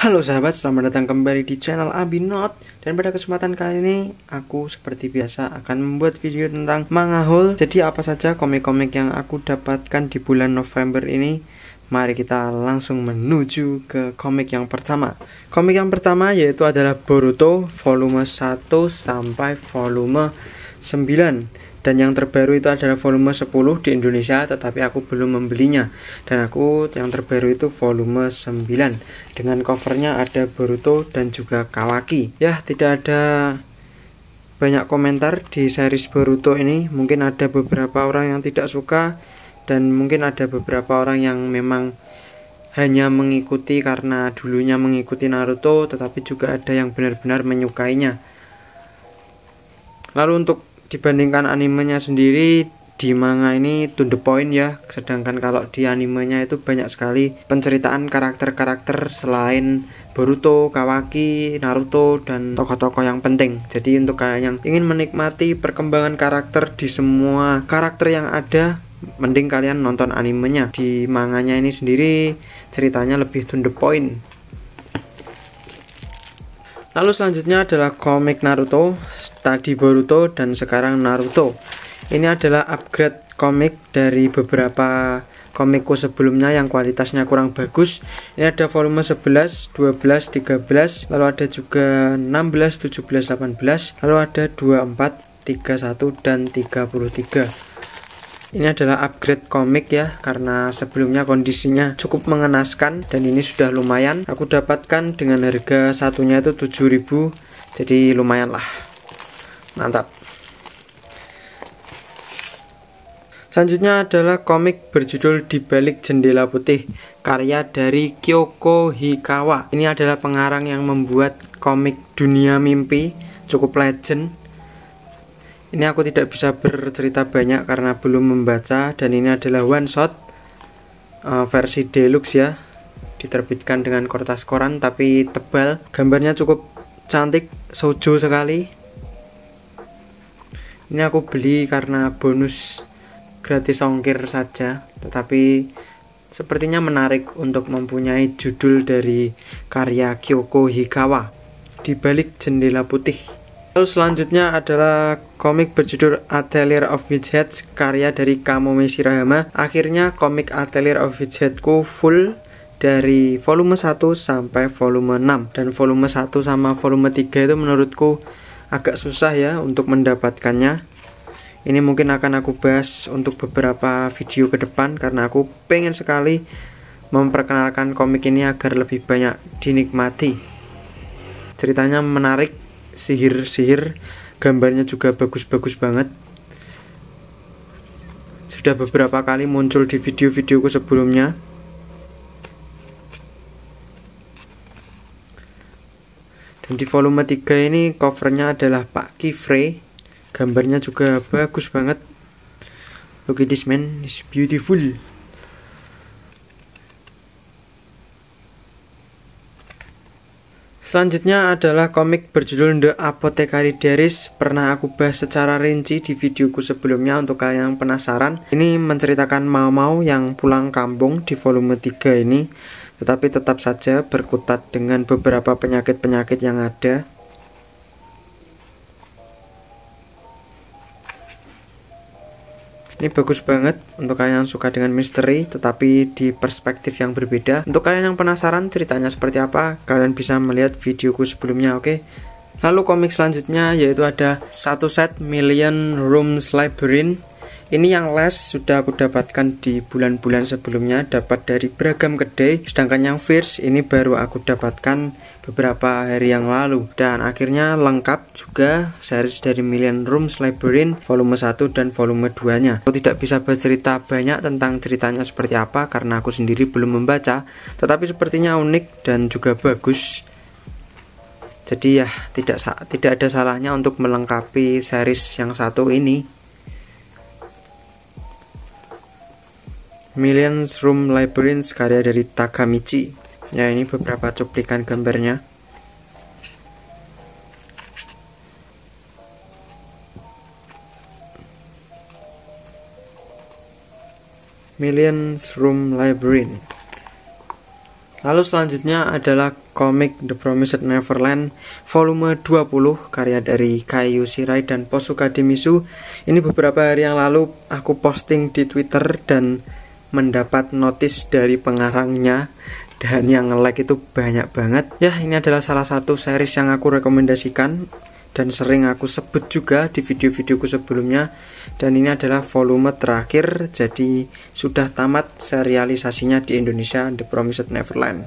Halo sahabat, selamat datang kembali di channel Abinot Dan pada kesempatan kali ini, aku seperti biasa akan membuat video tentang manga haul Jadi apa saja komik-komik yang aku dapatkan di bulan November ini Mari kita langsung menuju ke komik yang pertama Komik yang pertama yaitu adalah Boruto volume 1 sampai volume 9 dan yang terbaru itu adalah volume 10 di Indonesia tetapi aku belum membelinya dan aku yang terbaru itu volume 9 dengan covernya ada Boruto dan juga Kawaki ya tidak ada banyak komentar di series Boruto ini mungkin ada beberapa orang yang tidak suka dan mungkin ada beberapa orang yang memang hanya mengikuti karena dulunya mengikuti Naruto tetapi juga ada yang benar-benar menyukainya lalu untuk dibandingkan animenya sendiri di manga ini to the point ya sedangkan kalau di animenya itu banyak sekali penceritaan karakter-karakter selain Boruto, Kawaki, Naruto dan tokoh-tokoh yang penting. Jadi untuk kalian yang ingin menikmati perkembangan karakter di semua karakter yang ada mending kalian nonton animenya. Di manganya ini sendiri ceritanya lebih to the point. Lalu selanjutnya adalah komik Naruto tadi Boruto dan sekarang Naruto. Ini adalah upgrade komik dari beberapa komikku sebelumnya yang kualitasnya kurang bagus. Ini ada volume 11, 12, 13, lalu ada juga 16, 17, 18, lalu ada 24, 31 dan 33 ini adalah upgrade komik ya karena sebelumnya kondisinya cukup mengenaskan dan ini sudah lumayan aku dapatkan dengan harga satunya itu 7000 jadi lumayan lah mantap Selanjutnya adalah komik berjudul Di Balik Jendela Putih karya dari Kyoko Hikawa. Ini adalah pengarang yang membuat komik Dunia Mimpi, cukup legend. Ini aku tidak bisa bercerita banyak karena belum membaca dan ini adalah one shot eh, versi deluxe ya. Diterbitkan dengan kertas koran tapi tebal. Gambarnya cukup cantik, sojo sekali ini aku beli karena bonus gratis ongkir saja tetapi sepertinya menarik untuk mempunyai judul dari karya Kyoko Hikawa di balik jendela putih. Lalu selanjutnya adalah komik berjudul Atelier of Widgets karya dari Kamome Shirahama. Akhirnya komik Atelier of ku full dari volume 1 sampai volume 6 dan volume 1 sama volume 3 itu menurutku agak susah ya untuk mendapatkannya ini mungkin akan aku bahas untuk beberapa video ke depan karena aku pengen sekali memperkenalkan komik ini agar lebih banyak dinikmati ceritanya menarik sihir-sihir gambarnya juga bagus-bagus banget sudah beberapa kali muncul di video-videoku sebelumnya dan di volume 3 ini covernya adalah Pak Kifre gambarnya juga bagus banget look at this man is beautiful Selanjutnya adalah komik berjudul The Apothecary Diaries. Pernah aku bahas secara rinci di videoku sebelumnya untuk kalian yang penasaran. Ini menceritakan Mau Mau yang pulang kampung di volume 3 ini tetapi tetap saja berkutat dengan beberapa penyakit-penyakit yang ada. Ini bagus banget untuk kalian yang suka dengan misteri, tetapi di perspektif yang berbeda. Untuk kalian yang penasaran ceritanya seperti apa, kalian bisa melihat videoku sebelumnya, oke? Okay? Lalu komik selanjutnya yaitu ada satu set Million Rooms Labyrinth ini yang les sudah aku dapatkan di bulan-bulan sebelumnya dapat dari beragam kedai, sedangkan yang first ini baru aku dapatkan beberapa hari yang lalu dan akhirnya lengkap juga series dari Million Rooms Labyrinth volume 1 dan volume 2 nya aku tidak bisa bercerita banyak tentang ceritanya seperti apa karena aku sendiri belum membaca tetapi sepertinya unik dan juga bagus jadi ya tidak tidak ada salahnya untuk melengkapi series yang satu ini Millions Room Labyrinth karya dari Takamichi. Ya, ini beberapa cuplikan gambarnya. Millions Room Labyrinth. Lalu selanjutnya adalah komik The Promised Neverland volume 20 karya dari Kaiyu Shirai dan Posuka Demisu. Ini beberapa hari yang lalu aku posting di Twitter dan mendapat notis dari pengarangnya dan yang like itu banyak banget. Ya, ini adalah salah satu series yang aku rekomendasikan dan sering aku sebut juga di video-videoku sebelumnya dan ini adalah volume terakhir jadi sudah tamat serialisasinya di Indonesia The Promised Neverland.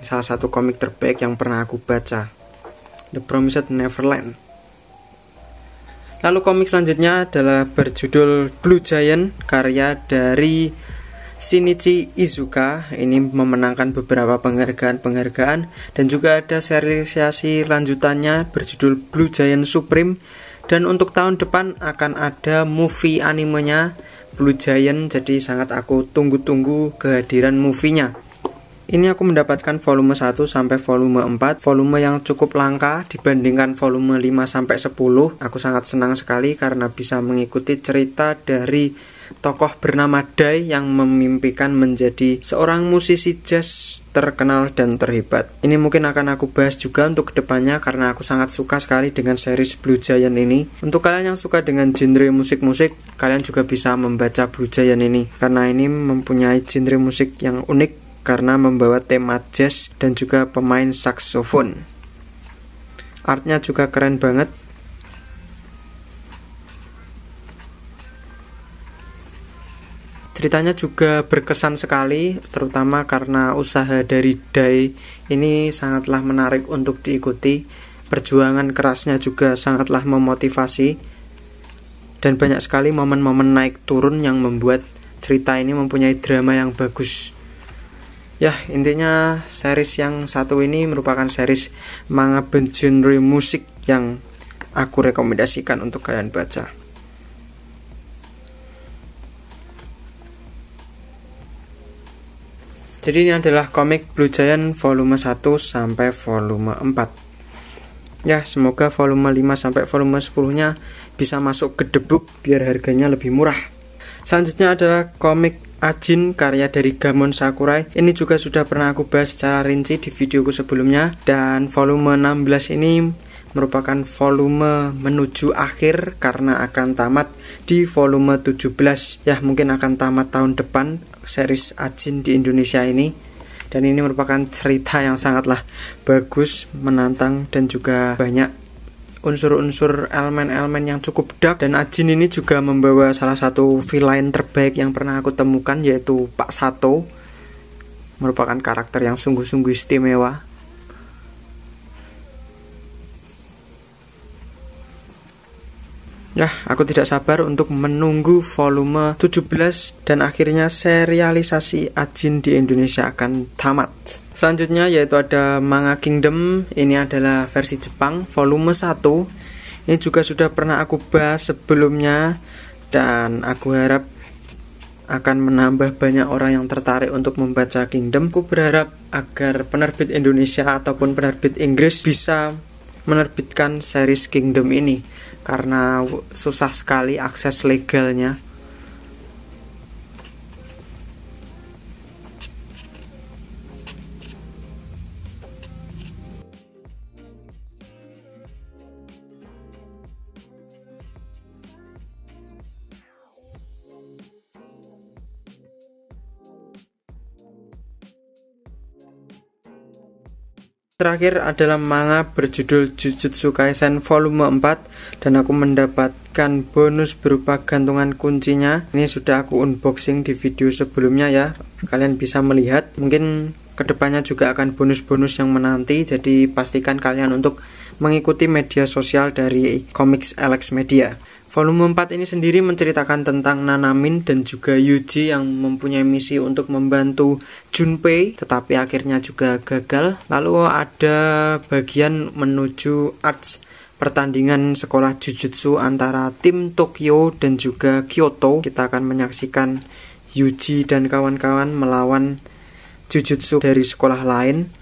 Salah satu komik terbaik yang pernah aku baca. The Promised Neverland. Lalu komik selanjutnya adalah berjudul Blue Giant karya dari Shinichi Izuka ini memenangkan beberapa penghargaan-penghargaan dan juga ada serialisasi lanjutannya berjudul Blue Giant Supreme dan untuk tahun depan akan ada movie animenya Blue Giant jadi sangat aku tunggu-tunggu kehadiran movie-nya. Ini aku mendapatkan volume 1 sampai volume 4, volume yang cukup langka dibandingkan volume 5 sampai 10. Aku sangat senang sekali karena bisa mengikuti cerita dari tokoh bernama Dai yang memimpikan menjadi seorang musisi jazz terkenal dan terhebat. Ini mungkin akan aku bahas juga untuk kedepannya karena aku sangat suka sekali dengan series Blue Giant ini. Untuk kalian yang suka dengan genre musik-musik, kalian juga bisa membaca Blue Giant ini karena ini mempunyai genre musik yang unik karena membawa tema jazz dan juga pemain saksofon. Artnya juga keren banget Ceritanya juga berkesan sekali, terutama karena usaha dari Dai ini sangatlah menarik untuk diikuti. Perjuangan kerasnya juga sangatlah memotivasi, dan banyak sekali momen-momen naik turun yang membuat cerita ini mempunyai drama yang bagus. Ya, intinya series yang satu ini merupakan series manga bergenre musik yang aku rekomendasikan untuk kalian baca. Jadi ini adalah komik Blue Giant volume 1 sampai volume 4. Ya, semoga volume 5 sampai volume 10-nya bisa masuk ke debuk biar harganya lebih murah. Selanjutnya adalah komik Ajin karya dari Gamon Sakurai. Ini juga sudah pernah aku bahas secara rinci di videoku sebelumnya dan volume 16 ini merupakan volume menuju akhir karena akan tamat di volume 17 ya mungkin akan tamat tahun depan series Ajin di Indonesia ini dan ini merupakan cerita yang sangatlah bagus, menantang dan juga banyak unsur-unsur elemen-elemen yang cukup dark dan Ajin ini juga membawa salah satu villain terbaik yang pernah aku temukan yaitu Pak Sato merupakan karakter yang sungguh-sungguh istimewa Ya, aku tidak sabar untuk menunggu volume 17 dan akhirnya serialisasi Ajin di Indonesia akan tamat. Selanjutnya yaitu ada Manga Kingdom, ini adalah versi Jepang volume 1. Ini juga sudah pernah aku bahas sebelumnya dan aku harap akan menambah banyak orang yang tertarik untuk membaca Kingdom. Aku berharap agar penerbit Indonesia ataupun penerbit Inggris bisa menerbitkan series Kingdom ini karena susah sekali akses legalnya Terakhir adalah manga berjudul Jujutsu Kaisen volume 4 dan aku mendapatkan bonus berupa gantungan kuncinya. Ini sudah aku unboxing di video sebelumnya ya. Kalian bisa melihat. Mungkin kedepannya juga akan bonus-bonus yang menanti. Jadi pastikan kalian untuk mengikuti media sosial dari Comics Alex Media. Volume 4 ini sendiri menceritakan tentang Nanamin dan juga Yuji yang mempunyai misi untuk membantu Junpei tetapi akhirnya juga gagal. Lalu ada bagian menuju Arts pertandingan sekolah jujutsu antara tim Tokyo dan juga Kyoto. Kita akan menyaksikan Yuji dan kawan-kawan melawan jujutsu dari sekolah lain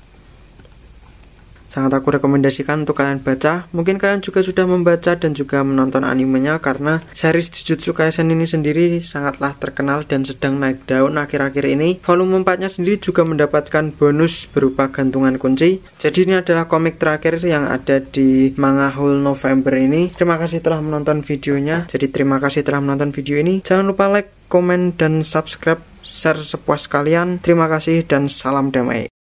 sangat aku rekomendasikan untuk kalian baca. Mungkin kalian juga sudah membaca dan juga menonton animenya karena series Jujutsu Kaisen ini sendiri sangatlah terkenal dan sedang naik daun akhir-akhir ini. Volume 4-nya sendiri juga mendapatkan bonus berupa gantungan kunci. Jadi ini adalah komik terakhir yang ada di manga Whole November ini. Terima kasih telah menonton videonya. Jadi terima kasih telah menonton video ini. Jangan lupa like, komen, dan subscribe share sepuas kalian. Terima kasih dan salam damai.